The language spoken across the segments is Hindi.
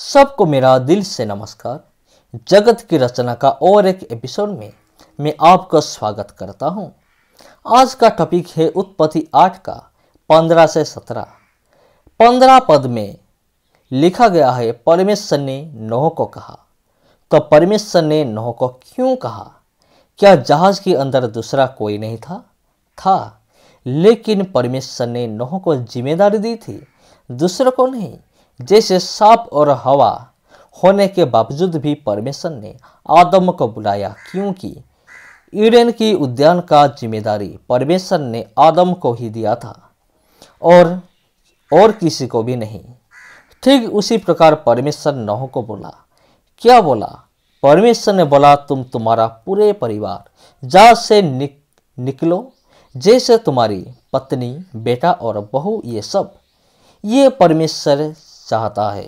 सबको मेरा दिल से नमस्कार जगत की रचना का और एक एपिसोड में मैं आपका स्वागत करता हूं। आज का टॉपिक है उत्पत्ति आठ का पंद्रह से सत्रह पंद्रह पद में लिखा गया है परमेश्वर ने नोह को कहा तो परमेश्वर ने नोह को क्यों कहा क्या जहाज के अंदर दूसरा कोई नहीं था था लेकिन परमेश्वर ने नोह को जिम्मेदारी दी थी दूसरों को नहीं जैसे साप और हवा होने के बावजूद भी परमेश्वर ने आदम को बुलाया क्योंकि ईडन की उद्यान का जिम्मेदारी परमेश्वर ने आदम को ही दिया था और और किसी को भी नहीं ठीक उसी प्रकार परमेश्वर नह को बोला क्या बोला परमेश्वर ने बोला तुम तुम्हारा पूरे परिवार जहाँ से निक, निकलो जैसे तुम्हारी पत्नी बेटा और बहू ये सब ये परमेश्वर चाहता है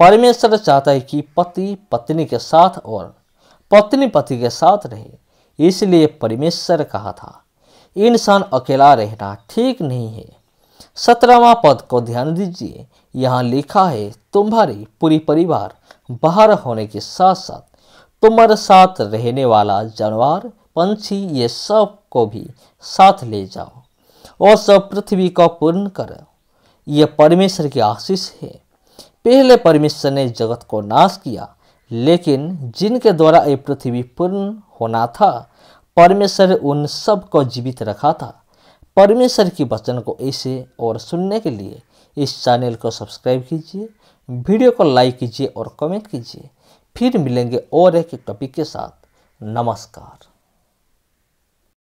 परमेश्वर चाहता है कि पति पत्नी के साथ और पत्नी पति के साथ रहे इसलिए परमेश्वर कहा था इंसान अकेला रहना ठीक नहीं है सत्रहवा पद को ध्यान दीजिए यहाँ लिखा है तुम्हारी पूरी परिवार बाहर होने के साथ साथ तुम्हारे साथ रहने वाला जानवर पंछी ये सब को भी साथ ले जाओ और सब पृथ्वी का पूर्ण करो यह परमेश्वर की आशीष है पहले परमेश्वर ने जगत को नाश किया लेकिन जिनके द्वारा ये पृथ्वी पूर्ण होना था परमेश्वर उन सब को जीवित रखा था परमेश्वर की वचन को ऐसे और सुनने के लिए इस चैनल को सब्सक्राइब कीजिए वीडियो को लाइक कीजिए और कमेंट कीजिए फिर मिलेंगे और एक टॉपिक के साथ नमस्कार